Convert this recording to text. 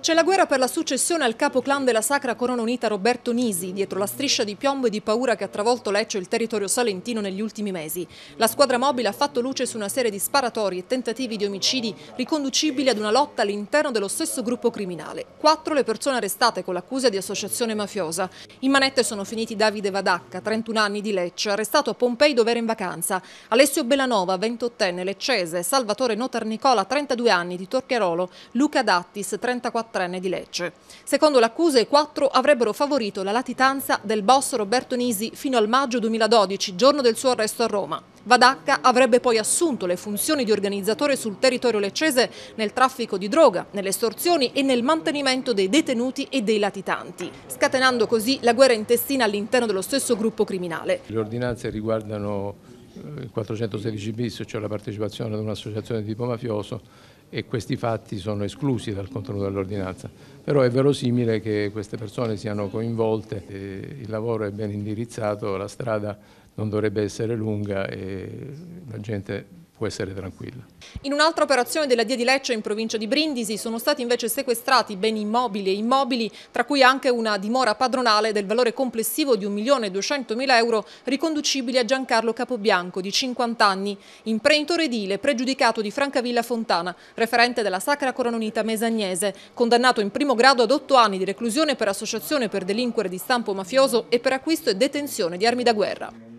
C'è la guerra per la successione al capo clan della Sacra Corona Unita Roberto Nisi, dietro la striscia di piombo e di paura che ha travolto Lecce e il territorio salentino negli ultimi mesi. La squadra mobile ha fatto luce su una serie di sparatori e tentativi di omicidi riconducibili ad una lotta all'interno dello stesso gruppo criminale. Quattro le persone arrestate con l'accusa di associazione mafiosa. In manette sono finiti Davide Vadacca, 31 anni di Lecce, arrestato a Pompei dove era in vacanza, Alessio Bellanova, 28enne, leccese, Salvatore Notarnicola, 32 anni, di Torcherolo, Luca Dattis, 30 34enne di Lecce. Secondo l'accusa i quattro avrebbero favorito la latitanza del boss Roberto Nisi fino al maggio 2012, giorno del suo arresto a Roma. Vadacca avrebbe poi assunto le funzioni di organizzatore sul territorio leccese nel traffico di droga, nelle estorsioni e nel mantenimento dei detenuti e dei latitanti, scatenando così la guerra intestina all'interno dello stesso gruppo criminale. Le ordinanze riguardano eh, il 416 bis, cioè la partecipazione ad un'associazione di tipo mafioso e questi fatti sono esclusi dal contenuto dell'ordinanza. Però è verosimile che queste persone siano coinvolte, il lavoro è ben indirizzato, la strada non dovrebbe essere lunga e la gente può essere tranquilla. In un'altra operazione della Dia di Lecce in provincia di Brindisi sono stati invece sequestrati beni immobili e immobili, tra cui anche una dimora padronale del valore complessivo di 1.200.000 euro riconducibili a Giancarlo Capobianco di 50 anni, imprenditore edile pregiudicato di Francavilla Fontana, referente della Sacra Corona Unita Mesagnese, condannato in primo grado ad 8 anni di reclusione per associazione per delinquere di stampo mafioso e per acquisto e detenzione di armi da guerra.